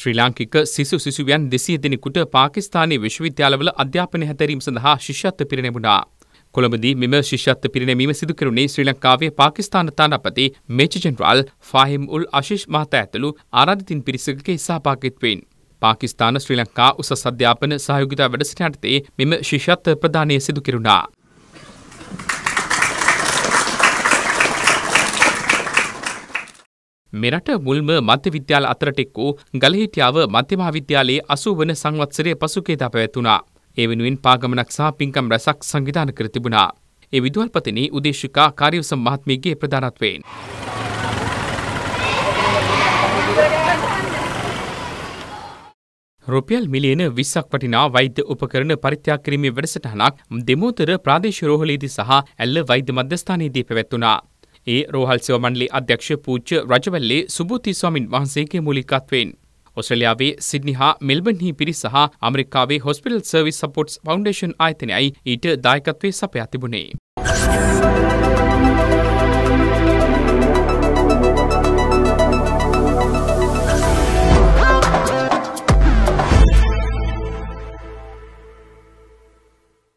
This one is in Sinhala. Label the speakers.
Speaker 1: ශ්‍රී ලාංකික සිසු සිසුවියන් දෙසිය දෙනෙකුට පාකිස්ානයේ විශ්වවිද්‍යාලවල අධ්‍යාපනය හැතැරීම සඳහා ශිෂ්‍යත්ව පිරිනැබුණා. කොළඹදී මෙම ශිෂ්‍යත්ව පිරිනැමීම සිදුකරුණේ ශ්‍රී ලංකාවේ පාකිස්ාන තානාපති මේච ජෙනරාල් ෆාහිම් උල් අශිෂ් මහතා ඇතුළු ආරාධිතින් පිරිසකගේ සහභාගිත්වයෙන්. පාකිස්ාන ශ්‍රී ලංකා උසස් අධ්‍යාපන සහයෝගිතා වැඩසටහනටතේ මෙම ශිෂ්‍යත්ව ප්‍රදානය සිදුකරුණා. මෙරට මුල්ම මධ්‍ය විද්‍යාල අතරටෙක් වූ ගලහිටියාව මධ්‍ය මහාවිද්‍යාලයේ අසූ වන සංවත්සරය පසුකේදා පැවැතුණා. ඒ වෙනුවෙන් පාගමනක් සහ පින්කම් රැසක් සංවිධාන කර තිබුණා. ඒ විදුහල්පතිනි උදේශිකා කාර්යවසම් මහත්මියගේ ප්‍රධානත්වයෙන්. රුපියල් මිලියන විස්සක් වටිනා වෛද්‍ය උපකරණ පරිත්‍යාග කිරීමේ වැඩසටහනක් දෙමෝතර ප්‍රාදේශ රෝහලේදී සහ ඇල්ල වෛද්‍ය මධ්‍යස්ථානයේදී පැවැත්වුණා. ඒ රෝහල් සේවා මණ්ඩලයේ අධ්‍යක්ෂ පූජ්‍ය රජවැල්ලේ සුබෝති ස්වාමින් වහන්සේගේ මූලිකත්වයෙන් ඔස්ට්‍රලයාාවේ සිද්නි හා මෙල්බන්හි පිරි සහ අමරිකාවේ හොස්පිටල් සර්විස් සපෝට්ස් ෆවන්ඩේෂන් ආයතනයයි ඊට දායකත්වය සපයා තිබුණේ.